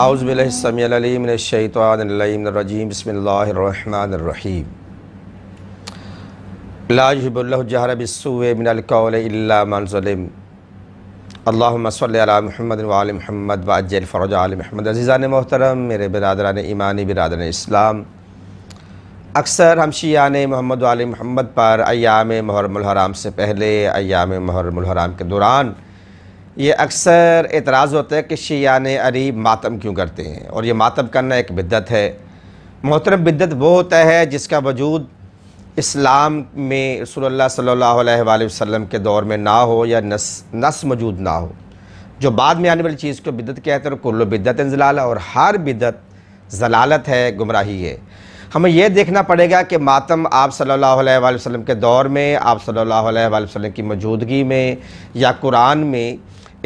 اعوذ باللہ السلام علیہ من الشیطان اللہ من الرجیم بسم اللہ الرحمن الرحیم لا جہب اللہ جہر بسوے من القول اللہ من ظلم اللہم صلی علی محمد وعال محمد وعجل فرج علی محمد عزیزان محترم میرے برادران ایمانی برادران اسلام اکثر ہم شیعان محمد وعال محمد پر ایام محرم الحرام سے پہلے ایام محرم الحرام کے دوران محرم الحرام سے پہلے یہ اکثر اعتراض ہوتا ہے کہ شیعان عریب ماتم کیوں کرتے ہیں اور یہ ماتم کرنا ایک بدت ہے محترم بدت وہ ہوتا ہے جس کا وجود اسلام میں رسول اللہ صلی اللہ علیہ وآلہ وسلم کے دور میں نہ ہو یا نس نس موجود نہ ہو جو بعد میں آنے والی چیز کو بدت کہتے ہیں کلو بدت انضلال اور ہر بدت زلالت ہے گمراہی ہے ہمیں یہ دیکھنا پڑے گا کہ ماتم آپ صلی اللہ علیہ وآلہ وسلم کے دور میں آپ صلی اللہ علیہ وآلہ وسلم کی موجودگی میں یا قرآن میں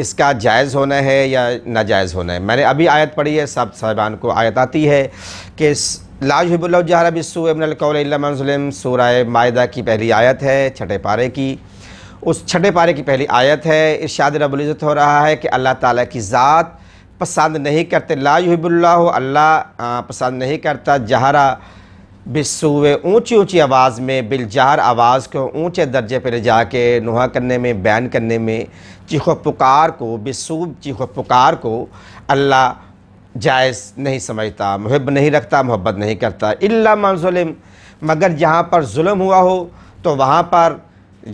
اس کا جائز ہونا ہے یا ناجائز ہونا ہے میں نے ابھی آیت پڑھی ہے صاحب صاحبان کو آیت آتی ہے کہ لاجب اللہ جہر بسو ابن اللہ من ظلم سورہ معدہ کی پہلی آیت ہے چھٹے پارے کی اس چھٹے پارے کی پہلی آیت ہے ارشاد رب العزت ہو رہا ہے کہ اللہ تعالیٰ کی ذات پسند نہیں کرتے لا لاجب اللہ اللہ پسند نہیں کرتا جہرا بسوے اونچی اونچی آواز میں بلجار آواز کو اونچے درجے پہ لے جا کے نوہ کرنے میں بین کرنے میں چیخ و پکار کو چیخ و پکار کو اللہ جائز نہیں سمجھتا محب نہیں رکھتا محبت نہیں کرتا اللہ من ظلم مگر جہاں پر ظلم ہوا ہو تو وہاں پر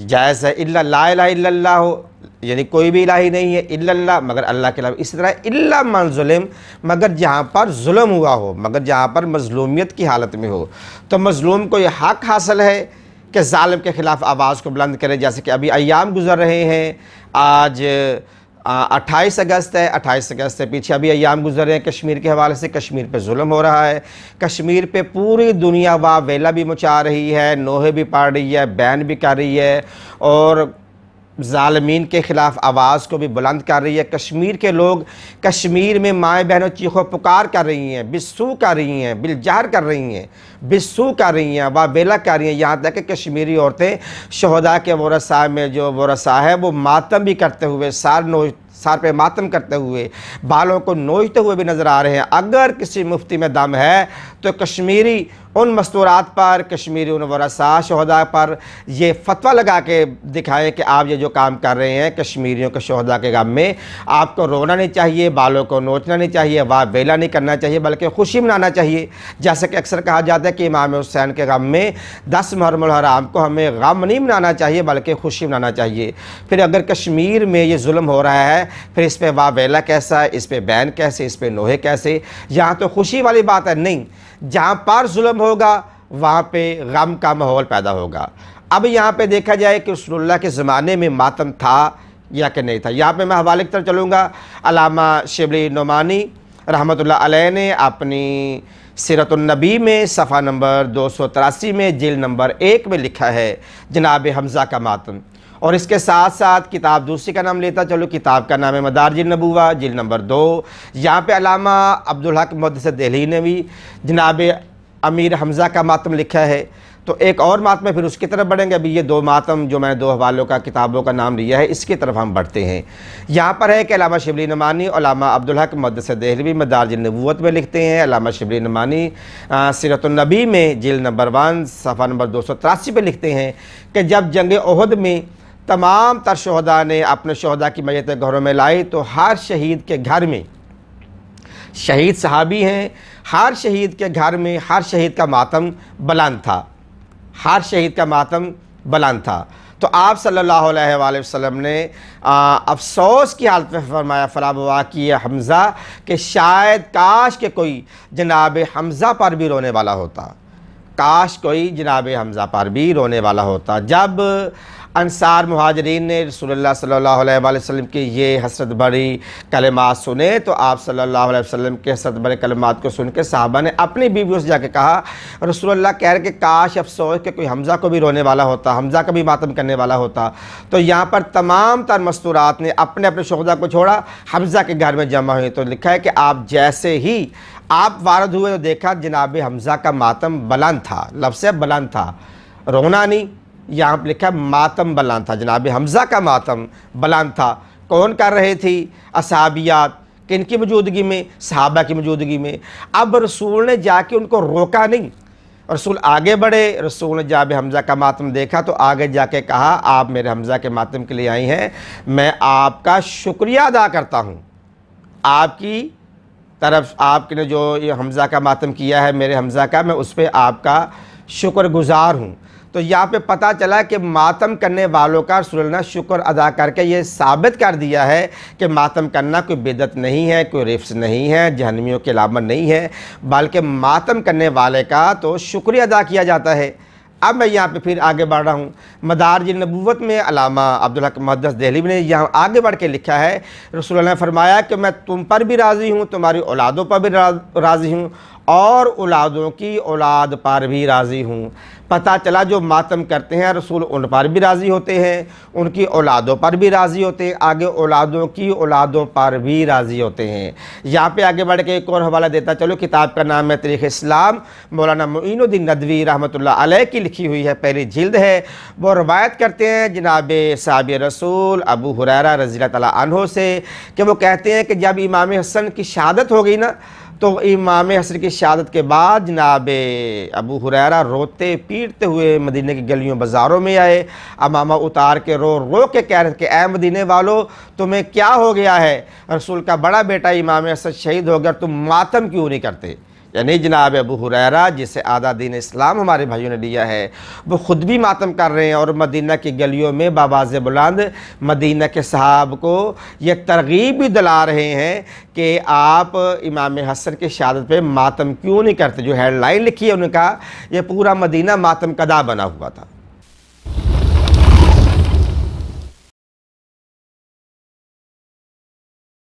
جائز ہے اللہ ہو یعنی کوئی بھی الہی نہیں ہے الا اللہ مگر اللہ کے علاوہ اس طرح اللہ ظلم مگر جہاں پر ظلم ہوا ہو مگر جہاں پر مظلومیت کی حالت میں ہو تو مظلوم کو یہ حق حاصل ہے کہ ظالم کے خلاف آواز کو بلند کرے جیسے کہ ابھی ایام گزر رہے ہیں آج اٹھائیس اگست ہے اٹھائیس اگست سے پیچھے ابھی ایام گزر رہے ہیں کشمیر کے حوالے سے کشمیر پہ ظلم ہو رہا ہے کشمیر پہ پوری دنیا واہ ویلا بھی مچا رہی ہے نوہے بھی پاڑ رہی ہے بین بھی کر رہی ہے اور ظالمین کے خلاف آواز کو بھی بلند کر رہی ہے کشمیر کے لوگ کشمیر میں مائیں بہنوں چیخو پکار کر رہی ہیں بسو کر رہی ہیں بلجار کر رہی ہیں بسو کر رہی ہیں وابیلا کر رہی ہیں یہاں تک کہ کشمیری عورتیں شہدہ کے ورثاء میں جو ورثاء ہے وہ ماتم بھی کرتے ہوئے سار نوچ سار پہ ماتم کرتے ہوئے بالوں کو نوچتے ہوئے بھی نظر آ رہے ہیں اگر کسی مفتی میں دم ہے تو کشمیری ان مستورات پر کشمیری ان ورسا شہدہ پر یہ فتوہ لگا کے دکھائیں کہ آپ یہ جو کام کر رہے ہیں کشمیریوں کے شہدہ کے غم میں آپ کو رونا نہیں چاہیے بالوں کو نوچنا نہیں چاہیے واہ بیلا نہیں کرنا چاہیے بلکہ خوشی منانا چاہیے جیسے کہ اکثر کہا جاتا ہے کہ امام حسین کے غم میں دس محرم الحرام کو ہمیں غم نہیں منانا چاہیے بلکہ خوشی منانا چاہیے پھر اگر کشمیر میں یہ ظلم ہو رہا ہے پھر اس پہ وا ویلا کیسا بین کیسے اس پہ لوہے کیسے یہاں تو خوشی والی بات ہے نہیں جہاں پر ظلم ہوگا وہاں پہ غم کا ماحول پیدا ہوگا اب یہاں پہ دیکھا جائے کہ رسول اللہ کے زمانے میں ماتم تھا یا کہ نہیں تھا یہاں پہ میں حوالے کی طرف چلوں گا علامہ شبلی نعمانی رحمت اللہ علیہ نے اپنی سیرت النبی میں صفحہ نمبر دو سو تراسی میں جیل نمبر ایک میں لکھا ہے جناب حمزہ کا ماتم اور اس کے ساتھ ساتھ کتاب دوسری کا نام لیتا چلو کتاب کا نام ہے جل نبوہ جل نمبر دو یہاں پہ علامہ عبدالحق مدس دہلی نے بھی جناب امیر حمزہ کا ماتم لکھا ہے تو ایک اور ماتم ہے پھر اس کی طرف بڑھیں گے ابھی یہ دو ماتم جو میں دو حوالوں کا کتابوں کا نام لیا ہے اس کی طرف ہم بڑھتے ہیں یہاں پر ہے کہ علامہ شبلی نمانی علامہ عبدالحق مدس دہلوی مدارج النبوت میں لکھتے ہیں علامہ شبلی نمانی سیرت النبی میں جیل نمبر ون صفحہ نمبر دو سو تراسی پہ لکھتے ہیں کہ جب جنگ عہد میں تمام تر شہدہ نے اپنے شہدہ کی میتیں گھروں میں لائی تو ہر شہید کے گھر میں شہید صحابی ہیں ہر شہید کے گھر میں ہر شہید کا ماتم بلند تھا ہر شہید کا ماتم بلند تھا تو آپ صلی اللہ علیہ وآلہ وسلم نے افسوس کی حالت میں فرمایا فرا با کی ہے حمزہ کہ شاید کاش کہ کوئی جناب حمزہ پر بھی رونے والا ہوتا کاش کوئی جناب حمزہ پر بھی رونے والا ہوتا جب انصار مہاجرین نے رسول اللہ صلی اللہ علیہ وآلہ وسلم کی یہ حسرت بری کلمات سنے تو آپ صلی اللہ علیہ وسلم کے حسرت برے کلمات کو سن کے صحابہ نے اپنی بیویوں سے جا کے کہا رسول اللہ کہہ رہے کہ کاش افسوس کہ کوئی حمزہ کو بھی رونے والا ہوتا حمزہ کا بھی ماتم کرنے والا ہوتا تو یہاں پر تمام تر مستورات نے اپنے اپنے شہزا کو چھوڑا حمزہ کے گھر میں جمع ہوئی تو لکھا ہے کہ آپ جیسے ہی آپ وارد ہوئے تو دیکھا جناب حمزہ کا ماتم بلند تھا لفظ بلند تھا رونا نہیں یہاں پہ لکھا ماتم بلان تھا جناب حمزہ کا ماتم بلان تھا کون کر رہے تھی اصحابیات کن کی موجودگی میں صحابہ کی موجودگی میں اب رسول نے جا کے ان کو روکا نہیں رسول آگے بڑھے رسول نے جاب حمزہ کا ماتم دیکھا تو آگے جا کے کہا آپ میرے حمزہ کے ماتم کے لیے آئی ہیں میں آپ کا شکریہ ادا کرتا ہوں آپ کی طرف آپ نے جو یہ حمزہ کا ماتم کیا ہے میرے حمزہ کا میں اس پہ آپ کا شکر گزار ہوں تو یہاں پہ پتہ چلا کہ ماتم کرنے والوں کا رسول اللہ شکر ادا کر کے یہ ثابت کر دیا ہے کہ ماتم کرنا کوئی بیدت نہیں ہے کوئی رفس نہیں ہے جہنمیوں کے علامت نہیں ہے بلکہ ماتم کرنے والے کا تو شکریہ ادا کیا جاتا ہے اب میں یہاں پہ پھر آگے بڑھ رہا ہوں مدار نبوت میں علامہ عبدالحق محدث دہلی میں یہاں آگے بڑھ کے لکھا ہے رسول اللہ نے فرمایا کہ میں تم پر بھی راضی ہوں تمہاری اولادوں پر بھی راضی ہوں اور اولادوں کی اولاد پر بھی راضی ہوں پتہ چلا جو ماتم کرتے ہیں رسول ان پر بھی راضی ہوتے ہیں ان کی اولادوں پر بھی راضی ہوتے ہیں آگے اولادوں کی اولادوں پر بھی راضی ہوتے ہیں یہاں پہ آگے بڑھ کے ایک اور حوالہ دیتا چلو کتاب کا نام ہے تاریخ اسلام مولانا معین الدین ندوی رحمۃ اللہ علیہ کی لکھی ہوئی ہے پہلی جلد ہے وہ روایت کرتے ہیں جناب صحاب رسول ابو حریرہ رضی اللہ عنہ سے کہ وہ کہتے ہیں کہ جب امام حسن کی شہادت ہو گئی نا تو امام حسن کی شہادت کے بعد جناب ابو حریرہ روتے پیٹتے ہوئے مدینہ کی گلیوں بازاروں میں آئے امامہ اتار کے رو رو کے کہہ رہے کہ اے مدینہ والو تمہیں کیا ہو گیا ہے رسول کا بڑا بیٹا امام حسن شہید ہو گیا تم ماتم کیوں نہیں کرتے یعنی جناب ابو حریرہ جسے آدھا دین اسلام ہمارے بھائیوں نے لیا ہے وہ خود بھی ماتم کر رہے ہیں اور مدینہ کی گلیوں میں باباز بلاند مدینہ کے صحاب کو یہ ترغیب بھی دلا رہے ہیں کہ آپ امام حسن کی شہادت پہ ماتم کیوں نہیں کرتے جو ہیڈ لائن لکھی ہے ان کا یہ پورا مدینہ ماتم کدا بنا ہوا تھا